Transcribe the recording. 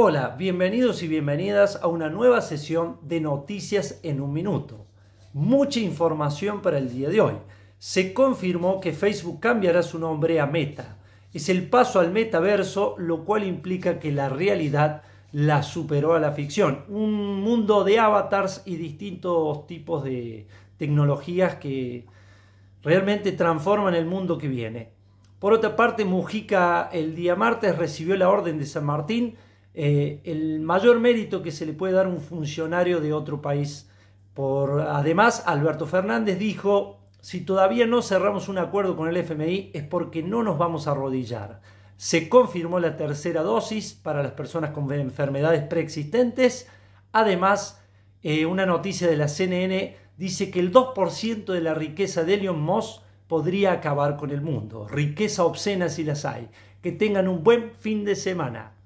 Hola, bienvenidos y bienvenidas a una nueva sesión de Noticias en un Minuto. Mucha información para el día de hoy. Se confirmó que Facebook cambiará su nombre a Meta. Es el paso al metaverso, lo cual implica que la realidad la superó a la ficción. Un mundo de avatars y distintos tipos de tecnologías que realmente transforman el mundo que viene. Por otra parte, Mujica el día martes recibió la orden de San Martín eh, el mayor mérito que se le puede dar a un funcionario de otro país. Por, además, Alberto Fernández dijo, si todavía no cerramos un acuerdo con el FMI es porque no nos vamos a arrodillar. Se confirmó la tercera dosis para las personas con enfermedades preexistentes. Además, eh, una noticia de la CNN dice que el 2% de la riqueza de Elon Musk podría acabar con el mundo. Riqueza obscena si las hay. Que tengan un buen fin de semana.